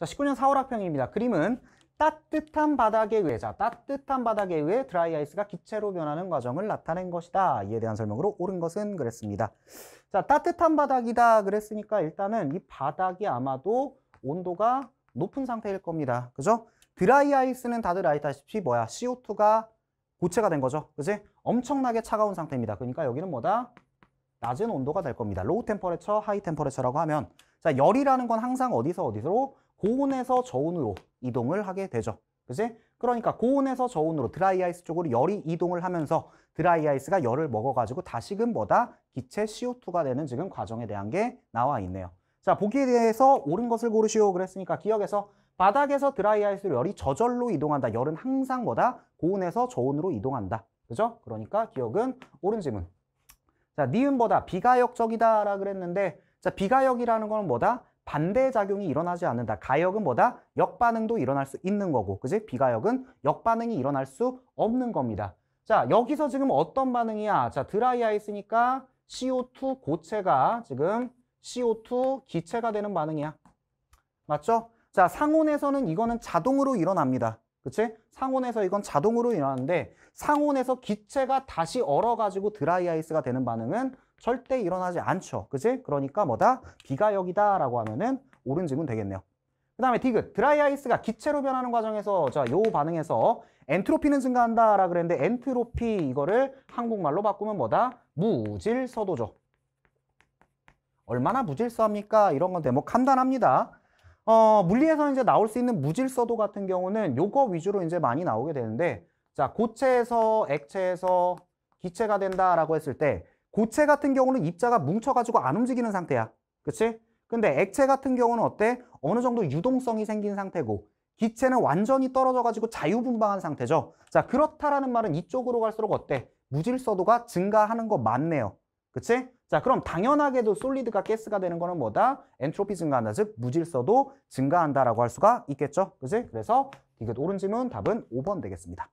자, 19년 4월 학평입니다. 그림은 따뜻한 바닥에 의해, 자, 따뜻한 바닥에 의해 드라이 아이스가 기체로 변하는 과정을 나타낸 것이다. 이에 대한 설명으로 옳은 것은 그랬습니다. 자, 따뜻한 바닥이다 그랬으니까 일단은 이 바닥이 아마도 온도가 높은 상태일 겁니다. 그죠? 드라이 아이스는 다들 아시다시피 뭐야? CO2가 고체가 된 거죠. 그지? 엄청나게 차가운 상태입니다. 그러니까 여기는 뭐다? 낮은 온도가 될 겁니다. 로우 템퍼레처, 하이 템퍼레처라고 하면 자 열이라는 건 항상 어디서 어디로 고온에서 저온으로 이동을 하게 되죠. 그치 그러니까 고온에서 저온으로 드라이아이스 쪽으로 열이 이동을 하면서 드라이아이스가 열을 먹어가지고 다시금 뭐다? 기체 CO2가 되는 지금 과정에 대한 게 나와 있네요. 자, 보기에 대해서 옳은 것을 고르시오 그랬으니까 기억에서 바닥에서 드라이아이스로 열이 저절로 이동한다. 열은 항상 뭐다? 고온에서 저온으로 이동한다. 그죠? 그러니까 기억은 옳은 지문 자, 니은 보다 비가역적이다 라 그랬는데 자, 비가역이라는 건 뭐다? 반대작용이 일어나지 않는다. 가역은 뭐다? 역반응도 일어날 수 있는 거고, 그지? 비가역은 역반응이 일어날 수 없는 겁니다. 자, 여기서 지금 어떤 반응이야? 자, 드라이 아이스니까 CO2 고체가 지금 CO2 기체가 되는 반응이야. 맞죠? 자, 상온에서는 이거는 자동으로 일어납니다. 그치? 상온에서 이건 자동으로 일어나는데 상온에서 기체가 다시 얼어가지고 드라이 아이스가 되는 반응은 절대 일어나지 않죠. 그지? 그러니까 뭐다? 비가여기다 라고 하면은 옳은 질문 되겠네요. 그 다음에 디귿, 드라이 아이스가 기체로 변하는 과정에서 자, 요 반응에서 엔트로피는 증가한다 라 그랬는데 엔트로피 이거를 한국말로 바꾸면 뭐다? 무질서도죠. 얼마나 무질서합니까? 이런 건데뭐 간단합니다. 어, 물리에서 이제 나올 수 있는 무질서도 같은 경우는 요거 위주로 이제 많이 나오게 되는데 자, 고체에서 액체에서 기체가 된다라고 했을 때 고체 같은 경우는 입자가 뭉쳐가지고 안 움직이는 상태야. 그치? 근데 액체 같은 경우는 어때? 어느 정도 유동성이 생긴 상태고 기체는 완전히 떨어져가지고 자유분방한 상태죠. 자 그렇다라는 말은 이쪽으로 갈수록 어때? 무질서도가 증가하는 거 맞네요. 그치? 자 그럼 당연하게도 솔리드가 가스가 되는 거는 뭐다? 엔트로피 증가한다. 즉 무질서도 증가한다라고 할 수가 있겠죠. 그치? 그래서 이게 오른 질문 답은 5번 되겠습니다.